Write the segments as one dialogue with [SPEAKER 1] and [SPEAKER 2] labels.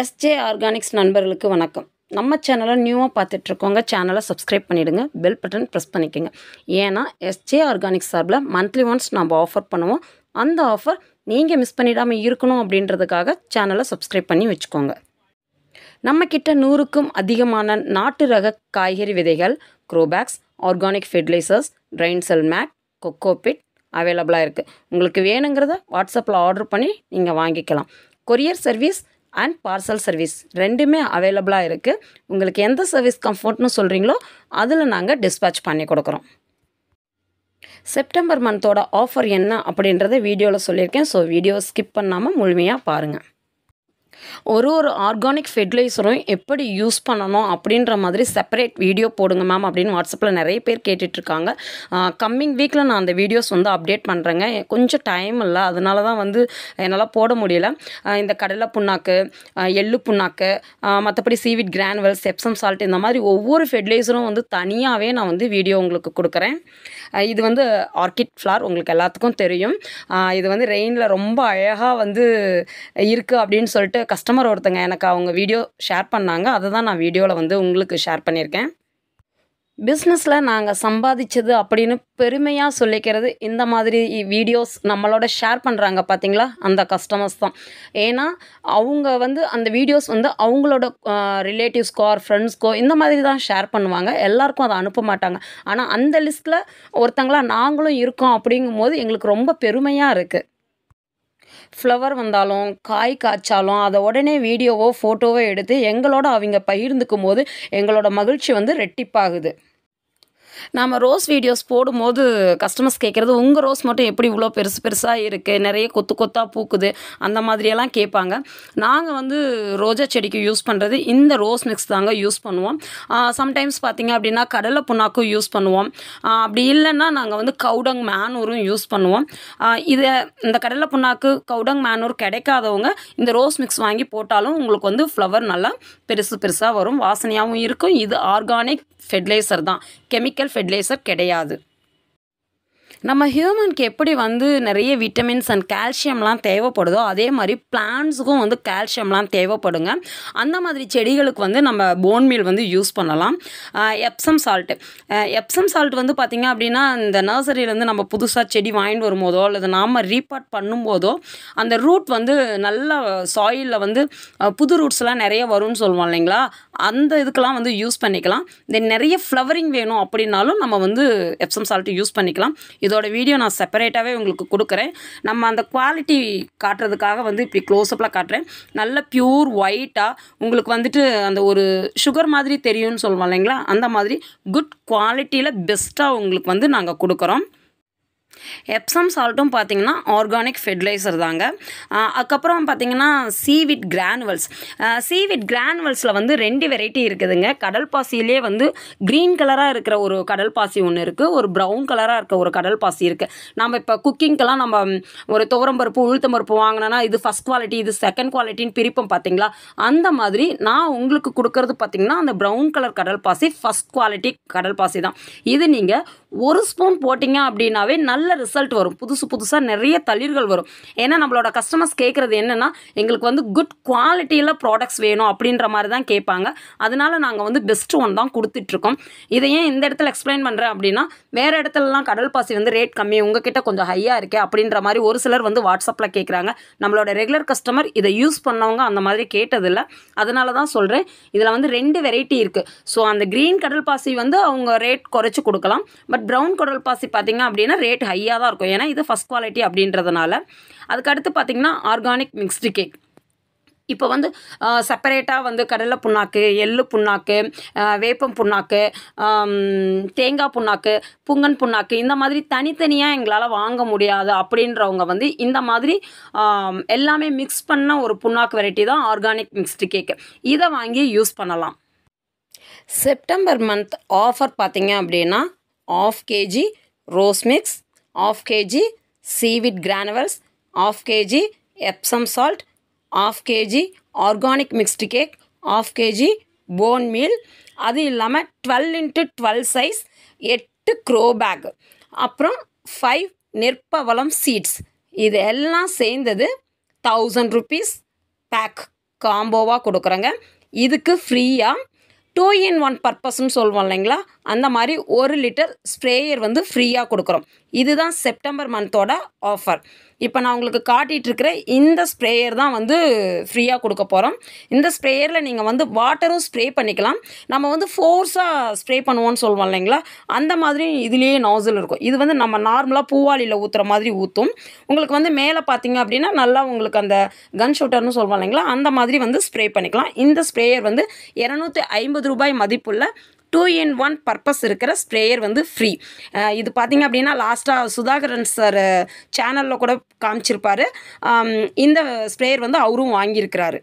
[SPEAKER 1] SJ organics நண்பர்களுக்கு வணக்கம் நம்ம சேனலை நியூவாக பார்த்துட்ருக்கோங்க சேனலை சப்ஸ்கிரைப் பண்ணிவிடுங்க பெல் பட்டன் ப்ரெஸ் பண்ணிக்கோங்க ஏன்னா எஸ்ஜே ஆர்கானிக்ஸ் சார்பில் மந்த்லி ஒன்ஸ் நம்ம ஆஃபர் பண்ணுவோம் அந்த ஆஃபர் நீங்கள் மிஸ் பண்ணிடாமல் இருக்கணும் அப்படின்றதுக்காக சேனலை சப்ஸ்கிரைப் பண்ணி வச்சுக்கோங்க நம்மக்கிட்ட நூறுக்கும் அதிகமான நாட்டு ரக காய்கறி விதைகள் grow bags organic fertilizers drain cell mat cocopeat அவைலபிளாக இருக்குது உங்களுக்கு வேணுங்கிறத வாட்ஸ்அப்பில் ஆர்டர் பண்ணி நீங்கள் வாங்கிக்கலாம் courier service and parcel service ரெண்டுமே அவைலபிளாக இருக்குது உங்களுக்கு எந்த சர்வீஸ் கம்ஃபர்ட்னு சொல்கிறீங்களோ அதில் நாங்கள் டிஸ்பேச் பண்ணி கொடுக்குறோம் செப்டம்பர் மந்தோட ஆஃபர் என்ன அப்படின்றத வீடியோவில் சொல்லியிருக்கேன் ஸோ வீடியோ ஸ்கிப் பண்ணாமல் முழுமையாக பாருங்கள் ஒரு ஒரு ஆர்கானிக் ஃபெர்டிலைசரும் எப்படி யூஸ் பண்ணணும் அப்படின்ற மாதிரி செப்பரேட் வீடியோ போடுங்க மேம் அப்படின்னு வாட்ஸ்அப்பில் நிறைய பேர் கேட்டுட்ருக்காங்க கம்மிங் வீக்கில் நான் அந்த வீடியோஸ் வந்து அப்டேட் பண்ணுறேங்க கொஞ்சம் டைம் இல்லை அதனால தான் வந்து என்னால் போட முடியல இந்த கடலை புண்ணாக்கு எள்ளு புண்ணாக்கு மற்றபடி சீவிட் கிரானுவல் செப்சம் சால்ட் இந்த மாதிரி ஒவ்வொரு ஃபெர்டிலைசரும் வந்து தனியாகவே நான் வந்து வீடியோ உங்களுக்கு கொடுக்குறேன் இது வந்து ஆர்கிட் ஃப்ளார் உங்களுக்கு எல்லாத்துக்கும் தெரியும் இது வந்து ரெயினில் ரொம்ப அழகாக வந்து இருக்குது அப்படின்னு சொல்லிட்டு கஸ்டமர் ஒருத்தங்க எனக்கு அவங்க வீடியோ ஷேர் பண்ணாங்க அதை தான் நான் வீடியோவில் வந்து உங்களுக்கு ஷேர் பண்ணியிருக்கேன் பிஸ்னஸில் நாங்கள் சம்பாதிச்சது அப்படின்னு பெருமையாக சொல்லிக்கிறது இந்த மாதிரி வீடியோஸ் நம்மளோட ஷேர் பண்ணுறாங்க பார்த்தீங்களா அந்த கஸ்டமர்ஸ் தான் ஏன்னா அவங்க வந்து அந்த வீடியோஸ் வந்து அவங்களோட ரிலேட்டிவ்ஸ்க்கோ ஆர் ஃப்ரெண்ட்ஸ்க்கோ இந்த மாதிரி தான் ஷேர் பண்ணுவாங்க எல்லாருக்கும் அதை அனுப்ப மாட்டாங்க ஆனால் அந்த லிஸ்ட்டில் ஒருத்தங்களா நாங்களும் இருக்கோம் அப்படிங்கும்போது எங்களுக்கு ரொம்ப பெருமையாக இருக்குது ஃப்ளவர் வந்தாலும் காய் காய்ச்சாலும் அதை உடனே வீடியோவோ ஃபோட்டோவோ எடுத்து எங்களோட அவங்க பகிர்ந்துக்கும் போது எங்களோட மகிழ்ச்சி வந்து ரெட்டிப்பாகுது நாம் ரோஸ் வீடியோஸ் போடும்போது கஸ்டமர்ஸ் கேட்குறது உங்கள் ரோஸ் மட்டும் எப்படி இவ்வளோ பெருசு பெருசாக இருக்குது நிறைய கொத்து கொத்தாக பூக்குது அந்த மாதிரியெல்லாம் கேட்பாங்க நாங்கள் வந்து ரோஜா செடிக்கு யூஸ் பண்ணுறது இந்த ரோஸ் மிக்ஸ் தாங்க யூஸ் பண்ணுவோம் சம்டைம்ஸ் பார்த்திங்க அப்படின்னா கடலை புண்ணாக்கும் யூஸ் பண்ணுவோம் அப்படி இல்லைன்னா நாங்கள் வந்து கவுடங் மேனூரும் யூஸ் பண்ணுவோம் இதை இந்த கடலை புண்ணாக்கு கவுடங் மேனூர் கிடைக்காதவங்க இந்த ரோஸ் மிக்ஸ் வாங்கி போட்டாலும் உங்களுக்கு வந்து ஃப்ளவர் நல்லா பெருசு பெருசாக வரும் வாசனையாகவும் இருக்கும் இது ஆர்கானிக் ஃபெர்டிலைசர் தான் கெமிக்கல் கெமிக்கல் ஃபெர்டிலைசர் கிடையாது நம்ம ஹியூமனுக்கு எப்படி வந்து நிறைய விட்டமின்ஸ் அண்ட் கால்சியம்லாம் தேவைப்படுதோ அதே மாதிரி பிளான்ஸுக்கும் வந்து கால்சியம்லாம் தேவைப்படுங்க அந்த மாதிரி செடிகளுக்கு வந்து நம்ம போன் மீல் வந்து யூஸ் பண்ணலாம் எப்சம் சால்ட்டு எப்சம் சால்ட் வந்து பார்த்திங்க அப்படின்னா இந்த நர்சரியிலேருந்து நம்ம புதுசாக செடி வாங்கிட்டு வரும்போதோ அல்லது நாம் ரீபாட் பண்ணும்போதோ அந்த ரூட் வந்து நல்ல சாயிலில் வந்து புது ரூட்ஸ்லாம் நிறைய வரும்னு சொல்லுவோம் இல்லைங்களா அந்த இதுக்கெல்லாம் வந்து யூஸ் பண்ணிக்கலாம் தென் நிறைய ஃப்ளவரிங் வேணும் அப்படின்னாலும் நம்ம வந்து எப்சம் சால்ட்டு யூஸ் பண்ணிக்கலாம் இதோட வீடியோ நான் செப்பரேட்டாகவே உங்களுக்கு கொடுக்குறேன் நம்ம அந்த குவாலிட்டி காட்டுறதுக்காக வந்து இப்படி க்ளோஸ்அப்பில் காட்டுறேன் நல்ல ப்யூர் ஒயிட்டாக உங்களுக்கு வந்துட்டு அந்த ஒரு சுகர் மாதிரி தெரியும்னு சொல்லுவோம் இல்லைங்களா அந்த மாதிரி குட் குவாலிட்டியில் பெஸ்ட்டாக உங்களுக்கு வந்து நாங்கள் கொடுக்குறோம் எப்சம் சால்ட்டும் பார்த்திங்கன்னா ஆர்கானிக் ஃபெர்டிலைசர் தாங்க அதுக்கப்புறம் பார்த்தீங்கன்னா சீவிட் கிரானுவல்ஸ் சீவிட் கிரானுவல்ஸில் வந்து ரெண்டு வெரைட்டி இருக்குதுங்க கடல் பாசியிலே வந்து க்ரீன் கலராக இருக்கிற ஒரு கடல் பாசி ஒன்று இருக்குது ஒரு ப்ரௌன் கலராக இருக்க ஒரு கடல் பாசி இருக்குது நம்ம இப்போ குக்கிங்க்கெல்லாம் நம்ம ஒரு துவரம் துவரம்பருப்பு பருப்பு வாங்கினோன்னா இது ஃபஸ்ட் குவாலிட்டி இது செகண்ட் குவாலிட்டின்னு பிரிப்போம் பார்த்தீங்களா அந்த மாதிரி நான் உங்களுக்கு கொடுக்கறது பார்த்திங்கன்னா அந்த ப்ரௌன் கலர் கடல் பாசி ஃபஸ்ட் குவாலிட்டி கடல் பாசி தான் இது நீங்கள் ஒரு ஸ்பூன் போட்டிங்க அப்படின்னாவே நல்ல நல்ல ரிசல்ட் வரும் புதுசு புதுசாக நிறைய தளிர்கள் வரும் ஏன்னா நம்மளோட கஸ்டமர்ஸ் கேட்குறது என்னென்னா எங்களுக்கு வந்து குட் குவாலிட்டியில் ப்ராடக்ட்ஸ் வேணும் அப்படின்ற மாதிரி தான் கேட்பாங்க அதனால நாங்கள் வந்து பெஸ்ட் ஒன் தான் கொடுத்துட்ருக்கோம் இதை ஏன் இந்த இடத்துல எக்ஸ்பிளைன் பண்ணுறேன் அப்படின்னா வேறு இடத்துலலாம் கடல் பாசி வந்து ரேட் கம்மி உங்ககிட்ட கொஞ்சம் ஹையாக இருக்கே அப்படின்ற மாதிரி ஒரு சிலர் வந்து வாட்ஸ்அப்பில் கேட்குறாங்க நம்மளோட ரெகுலர் கஸ்டமர் இதை யூஸ் பண்ணவங்க அந்த மாதிரி கேட்டதில்லை அதனால தான் சொல்கிறேன் இதில் வந்து ரெண்டு வெரைட்டி இருக்குது ஸோ அந்த க்ரீன் கடல் பாசி வந்து அவங்க ரேட் குறைச்சி கொடுக்கலாம் பட் ப்ரௌன் கடல் பாசி பார்த்திங்க அப்படின்னா ரேட் ஹை ஹையாக தான் இருக்கும் ஏன்னா இது ஃபஸ்ட் குவாலிட்டி அப்படின்றதுனால அதுக்கடுத்து பார்த்திங்கன்னா ஆர்கானிக் மிக்ஸ்டு கேக் இப்போ வந்து செப்பரேட்டாக வந்து கடலை புண்ணாக்கு எள்ளு புண்ணாக்கு வேப்பம் புண்ணாக்கு தேங்காய் புண்ணாக்கு புங்கன் புண்ணாக்கு இந்த மாதிரி தனித்தனியாக எங்களால் வாங்க முடியாது அப்படின்றவங்க வந்து இந்த மாதிரி எல்லாமே மிக்ஸ் பண்ண ஒரு புண்ணாக்கு வெரைட்டி தான் ஆர்கானிக் மிக்ஸ்டு கேக்கு இதை வாங்கி யூஸ் பண்ணலாம் செப்டம்பர் மந்த் ஆஃபர் பார்த்திங்க அப்படின்னா half KG rose mix half KG seaweed seaweed half KG Epsom salt half KG organic mixed cake half KG bone meal அது இல்லாமல் டுவெல் இன்ட்டு டுவெல் சைஸ் எட்டு grow bag அப்புறம் five நெற்பவளம் seeds இது எல்லாம் சேர்ந்தது தௌசண்ட் ருபீஸ் பேக் காம்போவாக கொடுக்குறேங்க இதுக்கு ஃப்ரீயாக டூ இன் ஒன் பர்பஸ்ன்னு சொல்லுவோம் இல்லைங்களா அந்த மாதிரி ஒரு லிட்டர் ஸ்ப்ரேயர் வந்து ஃப்ரீயாக கொடுக்குறோம் இதுதான் செப்டம்பர் மந்தோட ஆஃபர் இப்போ நான் உங்களுக்கு காட்டிகிட்ருக்கிற இந்த ஸ்ப்ரேயர் தான் வந்து ஃப்ரீயாக கொடுக்க போகிறோம் இந்த ஸ்ப்ரேயரில் நீங்கள் வந்து வாட்டரும் ஸ்ப்ரே பண்ணிக்கலாம் நம்ம வந்து ஃபோர்ஸாக ஸ்ப்ரே பண்ணுவோம்னு சொல்லுவோம் இல்லைங்களா அந்த மாதிரி இதுலேயே நோசல் இருக்கும் இது வந்து நம்ம நார்மலாக பூவாளியில் ஊற்றுற மாதிரி ஊற்றும் உங்களுக்கு வந்து மேலே பார்த்தீங்க அப்படின்னா நல்லா உங்களுக்கு அந்த கன் ஷூட்டர்னு சொல்லுவோம் இல்லைங்களா அந்த மாதிரி வந்து ஸ்ப்ரே பண்ணிக்கலாம் இந்த ஸ்ப்ரேயர் வந்து இரநூத்தி ஐம்பது ரூபாய் மதிப்புள்ள டூ இன் ஒன் பர்பஸ் இருக்கிற ஸ்ப்ரேயர் வந்து ஃப்ரீ இது பார்த்திங்க அப்படின்னா லாஸ்ட்டாக சுதாகரன் சார் சேனலில் கூட காமிச்சிருப்பார் இந்த ஸ்ப்ரேயர் வந்து அவரும் வாங்கியிருக்கிறாரு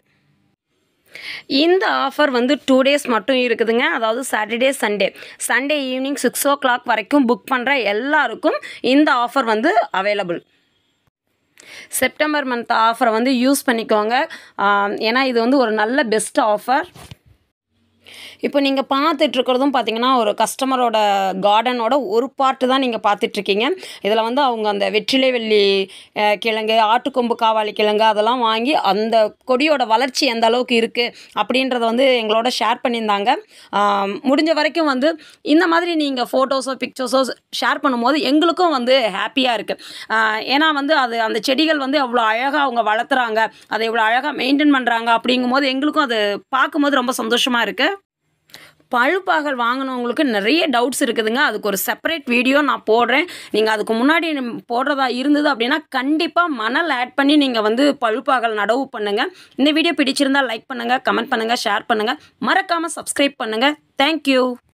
[SPEAKER 1] இந்த ஆஃபர் வந்து டூ டேஸ் மட்டும் இருக்குதுங்க அதாவது Saturday Sunday Sunday evening six o'clock வரைக்கும் புக் பண்ணுற எல்லாருக்கும் இந்த ஆஃபர் வந்து அவைலபிள் செப்டம்பர் மந்த் ஆஃபரை வந்து யூஸ் பண்ணிக்கோங்க ஏன்னா இது வந்து ஒரு நல்ல பெஸ்ட் ஆஃபர் இப்போ நீங்கள் இருக்கிறதும் பார்த்தீங்கன்னா ஒரு கஸ்டமரோட கார்டனோட ஒரு பார்ட்டு தான் நீங்கள் பார்த்துட்ருக்கீங்க இதில் வந்து அவங்க அந்த வெற்றிலை வெள்ளி கிழங்கு ஆட்டுக்கொம்பு காவாளி கிழங்கு அதெல்லாம் வாங்கி அந்த கொடியோட வளர்ச்சி எந்த அளவுக்கு இருக்குது அப்படின்றத வந்து எங்களோட ஷேர் பண்ணியிருந்தாங்க முடிஞ்ச வரைக்கும் வந்து இந்த மாதிரி நீங்கள் ஃபோட்டோஸோ பிக்சர்ஸோ ஷேர் பண்ணும்போது எங்களுக்கும் வந்து ஹாப்பியாக இருக்குது ஏன்னா வந்து அது அந்த செடிகள் வந்து அவ்வளோ அழகாக அவங்க வளர்த்துறாங்க அதை இவ்வளோ அழகாக மெயின்டைன் பண்ணுறாங்க அப்படிங்கும்போது எங்களுக்கும் அது பார்க்கும்போது ரொம்ப சந்தோஷமாக இருக்குது பழுப்பாகல் வாங்கினவங்களுக்கு நிறைய டவுட்ஸ் இருக்குதுங்க அதுக்கு ஒரு செப்பரேட் வீடியோ நான் போடுறேன் நீங்கள் அதுக்கு முன்னாடி போடுறதா இருந்தது அப்படின்னா கண்டிப்பாக மணல் ஆட் பண்ணி நீங்கள் வந்து பழுப்பாகல் நடவு பண்ணுங்கள் இந்த வீடியோ பிடிச்சிருந்தால் லைக் பண்ணுங்கள் கமெண்ட் பண்ணுங்கள் ஷேர் பண்ணுங்கள் மறக்காமல் சப்ஸ்கிரைப் பண்ணுங்கள் தேங்க்யூ